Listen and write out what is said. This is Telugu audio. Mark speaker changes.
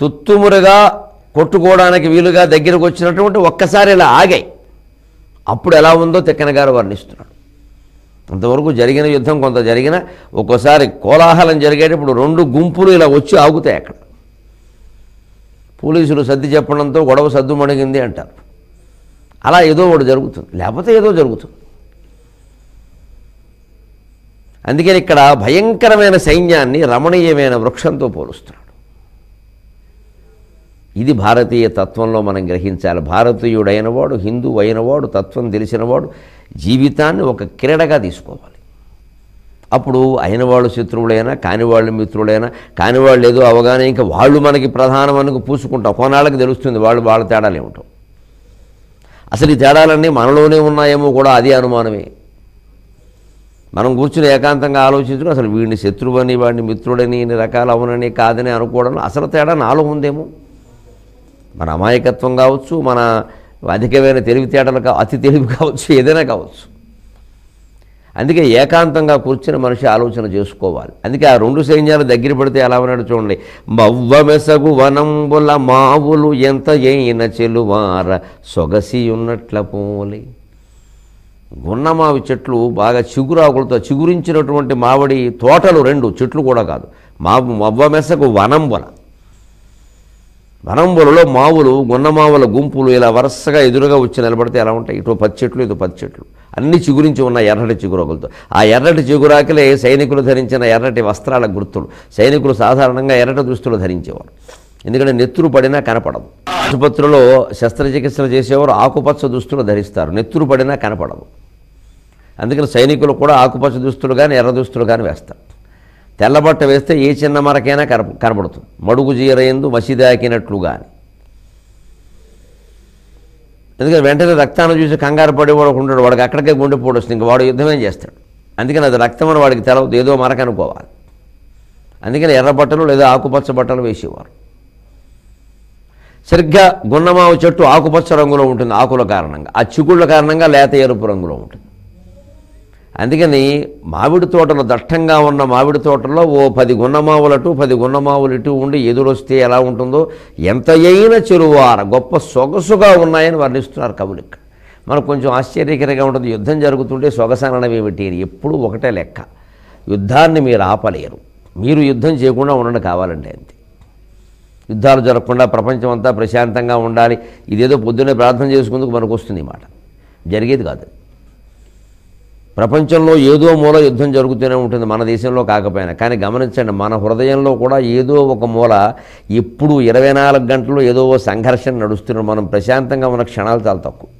Speaker 1: తుత్తుమురుగా కొట్టుకోవడానికి వీలుగా దగ్గరకు వచ్చినటువంటి ఒక్కసారి ఇలా ఆగాయి అప్పుడు ఎలా ఉందో తెక్కన గారు వర్ణిస్తున్నాడు అంతవరకు జరిగిన యుద్ధం కొంత జరిగిన ఒక్కోసారి కోలాహలం జరిగేటప్పుడు రెండు గుంపులు ఇలా వచ్చి ఆగుతాయి అక్కడ పోలీసులు సర్ది చెప్పడంతో గొడవ సద్దు మణిగింది అంటారు అలా ఏదో ఒకటి జరుగుతుంది లేకపోతే ఏదో జరుగుతుంది అందుకని ఇక్కడ భయంకరమైన సైన్యాన్ని రమణీయమైన వృక్షంతో పోలుస్తున్నాడు ఇది భారతీయ తత్వంలో మనం గ్రహించాలి భారతీయుడైన వాడు హిందూ అయినవాడు తత్వం తెలిసినవాడు జీవితాన్ని ఒక క్రీడగా తీసుకోవాలి అప్పుడు అయిన వాళ్ళు శత్రువులైనా కాని వాళ్ళు మిత్రులైనా ఏదో అవగాహన ఇంకా వాళ్ళు మనకి అనుకు పూసుకుంటాం కొనాళ్ళకి తెలుస్తుంది వాళ్ళు వాళ్ళ తేడాలు ఏమిటో అసలు ఈ తేడాలన్నీ మనలోనే ఉన్నాయేమో కూడా అది అనుమానమే మనం కూర్చుని ఏకాంతంగా ఆలోచించుకుని అసలు వీడిని శత్రువని వాడిని మిత్రుడని ఇన్ని రకాలు అవునని కాదని అనుకోవడం అసలు తేడా నాలో ఉందేమో మన అమాయకత్వం కావచ్చు మన అధికమైన తెలివితేటలు అతి తెలివి కావచ్చు ఏదైనా కావచ్చు అందుకే ఏకాంతంగా కూర్చుని మనిషి ఆలోచన చేసుకోవాలి అందుకే ఆ రెండు సైన్యాలు దగ్గర పడితే ఎలా ఉన్నాడు చూడండి మెసగు వనంబుల మావులు ఎంత అయిన చెలువార సొగసి ఉన్నట్ల పోలి గున్నమావి చెట్లు బాగా చిగురాకులతో చిగురించినటువంటి మామిడి తోటలు రెండు చెట్లు కూడా కాదు మా మవ్వ మెసగు వనంబుల వనంబులలో మావులు గున్నమావుల గుంపులు ఇలా వరుసగా ఎదురుగా వచ్చి నిలబడితే ఎలా ఉంటాయి ఇటు పది చెట్లు ఇటు పది చెట్లు అన్ని చిగురించి ఉన్న ఎర్రటి చిగురొకలతో ఆ ఎర్రటి చిగురాకులే సైనికులు ధరించిన ఎర్రటి వస్త్రాల గుర్తులు సైనికులు సాధారణంగా ఎర్రటి దుస్తులు ధరించేవారు ఎందుకంటే నెత్తురు పడినా కనపడదు ఆసుపత్రిలో శస్త్రచికిత్సలు చేసేవారు ఆకుపచ్చ దుస్తులు ధరిస్తారు నెత్తురు పడినా కనపడదు అందుకని సైనికులు కూడా ఆకుపచ్చ దుస్తులు కానీ ఎర్ర దుస్తులు కానీ వేస్తారు తెల్లబట్ట వేస్తే ఏ చిన్న మరకైనా కన కనబడుతుంది మడుగు జీరయందు కానీ ఎందుకంటే వెంటనే రక్తాన్ని చూసి కంగారు పడేవాడు ఉంటాడు వాడికి అక్కడికే గుండెపోటు వస్తుంది ఇంకా వాడు యుద్ధమేం చేస్తాడు అందుకని అది రక్తం అని వాడికి తెలవదు ఏదో మరక అనుకోవాలి అందుకని ఎర్ర బట్టలు లేదా ఆకుపచ్చ బట్టలు వేసేవారు సరిగ్గా గున్నమావు చెట్టు ఆకుపచ్చ రంగులో ఉంటుంది ఆకుల కారణంగా ఆ చిగుళ్ళ కారణంగా లేత ఎరుపు రంగులో ఉంటుంది అందుకని మామిడి తోటలు దట్టంగా ఉన్న మామిడి తోటలో ఓ పది అటు పది గున్నమావులు ఇటు ఉండి ఎదురొస్తే ఎలా ఉంటుందో ఎంత అయిన చెరువార గొప్ప సొగసుగా ఉన్నాయని వర్ణిస్తున్నారు కవులు ఇక్కడ మనకు కొంచెం ఆశ్చర్యకరంగా ఉంటుంది యుద్ధం జరుగుతుంటే సొగసనడం ఏమిటి ఎప్పుడు ఒకటే లెక్క యుద్ధాన్ని మీరు ఆపలేరు మీరు యుద్ధం చేయకుండా ఉండడం కావాలంటే అంతే యుద్ధాలు జరగకుండా ప్రపంచం అంతా ప్రశాంతంగా ఉండాలి ఇదేదో పొద్దున్నే ప్రార్థన చేసుకుందుకు మనకు వస్తుంది మాట జరిగేది కాదు ప్రపంచంలో ఏదో మూల యుద్ధం జరుగుతూనే ఉంటుంది మన దేశంలో కాకపోయినా కానీ గమనించండి మన హృదయంలో కూడా ఏదో ఒక మూల ఎప్పుడు ఇరవై నాలుగు గంటలు ఏదో సంఘర్షణ నడుస్తున్నాడు మనం ప్రశాంతంగా ఉన్న క్షణాలు చాలా తక్కువ